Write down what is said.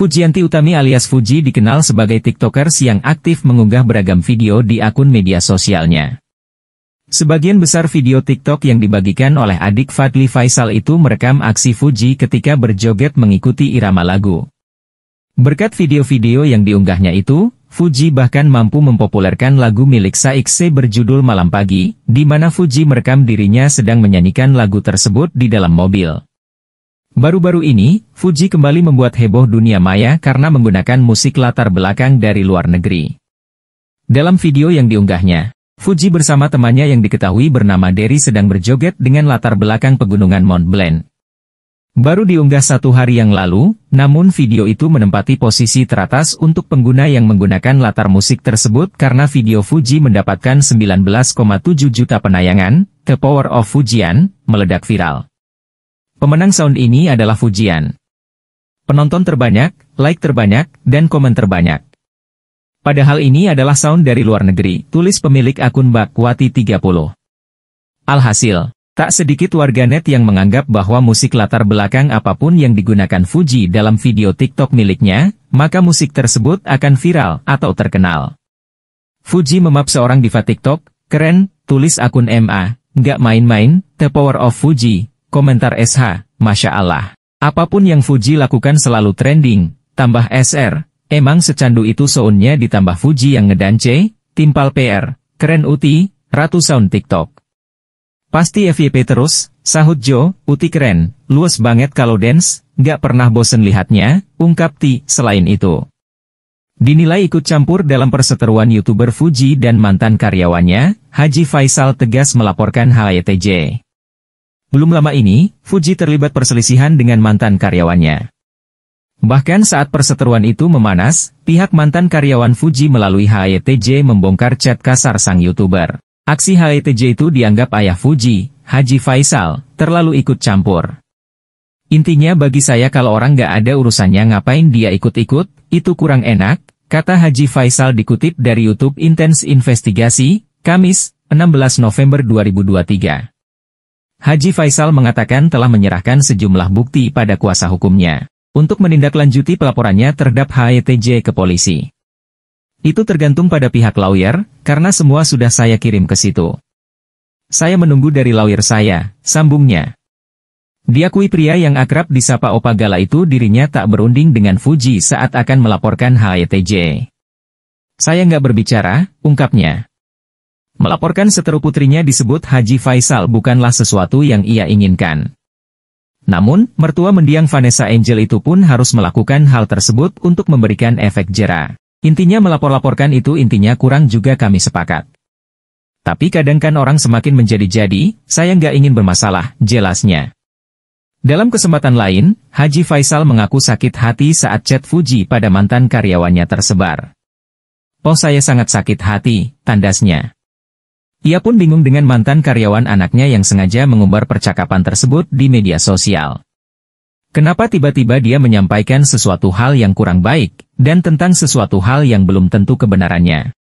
Fujianti Utami alias Fuji dikenal sebagai tiktokers yang aktif mengunggah beragam video di akun media sosialnya. Sebagian besar video TikTok yang dibagikan oleh adik Fadli Faisal itu merekam aksi Fuji ketika berjoget mengikuti irama lagu. Berkat video-video yang diunggahnya itu, Fuji bahkan mampu mempopulerkan lagu milik Saikse berjudul Malam Pagi, di mana Fuji merekam dirinya sedang menyanyikan lagu tersebut di dalam mobil. Baru-baru ini, Fuji kembali membuat heboh dunia maya karena menggunakan musik latar belakang dari luar negeri. Dalam video yang diunggahnya, Fuji bersama temannya yang diketahui bernama Derry sedang berjoget dengan latar belakang pegunungan Mont Blanc. Baru diunggah satu hari yang lalu, namun video itu menempati posisi teratas untuk pengguna yang menggunakan latar musik tersebut karena video Fuji mendapatkan 19,7 juta penayangan, The Power of Fujian, meledak viral. Pemenang sound ini adalah Fujian. Penonton terbanyak, like terbanyak, dan komen terbanyak. Padahal ini adalah sound dari luar negeri, tulis pemilik akun Bakwati 30. Alhasil, tak sedikit warganet yang menganggap bahwa musik latar belakang apapun yang digunakan Fuji dalam video TikTok miliknya, maka musik tersebut akan viral atau terkenal. Fuji memap seorang diva TikTok, keren, tulis akun MA, nggak main-main, The Power of Fuji, Komentar SH, Masya Allah. Apapun yang Fuji lakukan selalu trending, tambah SR. Emang secandu itu soundnya ditambah Fuji yang ngedance, timpal PR, keren Uti, Ratu Sound TikTok. Pasti FYP terus, sahut Jo, Uti keren, luas banget kalau dance, gak pernah bosen lihatnya, ungkap Ti, selain itu. Dinilai ikut campur dalam perseteruan YouTuber Fuji dan mantan karyawannya, Haji Faisal tegas melaporkan HYTJ. Belum lama ini, Fuji terlibat perselisihan dengan mantan karyawannya. Bahkan saat perseteruan itu memanas, pihak mantan karyawan Fuji melalui HETJ membongkar chat kasar sang YouTuber. Aksi HETJ itu dianggap ayah Fuji, Haji Faisal, terlalu ikut campur. Intinya bagi saya kalau orang gak ada urusannya ngapain dia ikut-ikut, itu kurang enak, kata Haji Faisal dikutip dari YouTube Intense Investigasi, Kamis, 16 November 2023. Haji Faisal mengatakan telah menyerahkan sejumlah bukti pada kuasa hukumnya untuk menindaklanjuti pelaporannya terhadap HETJ ke polisi. Itu tergantung pada pihak lawyer, karena semua sudah saya kirim ke situ. Saya menunggu dari lawyer saya, sambungnya. Diakui pria yang akrab disapa Opa Gala itu dirinya tak berunding dengan Fuji saat akan melaporkan HETJ. Saya nggak berbicara, ungkapnya. Melaporkan seteru putrinya disebut Haji Faisal bukanlah sesuatu yang ia inginkan. Namun, mertua mendiang Vanessa Angel itu pun harus melakukan hal tersebut untuk memberikan efek jera. Intinya melapor-laporkan itu intinya kurang juga kami sepakat. Tapi kadang kan orang semakin menjadi-jadi, saya nggak ingin bermasalah, jelasnya. Dalam kesempatan lain, Haji Faisal mengaku sakit hati saat chat Fuji pada mantan karyawannya tersebar. Oh saya sangat sakit hati, tandasnya. Ia pun bingung dengan mantan karyawan anaknya yang sengaja mengumbar percakapan tersebut di media sosial. Kenapa tiba-tiba dia menyampaikan sesuatu hal yang kurang baik, dan tentang sesuatu hal yang belum tentu kebenarannya.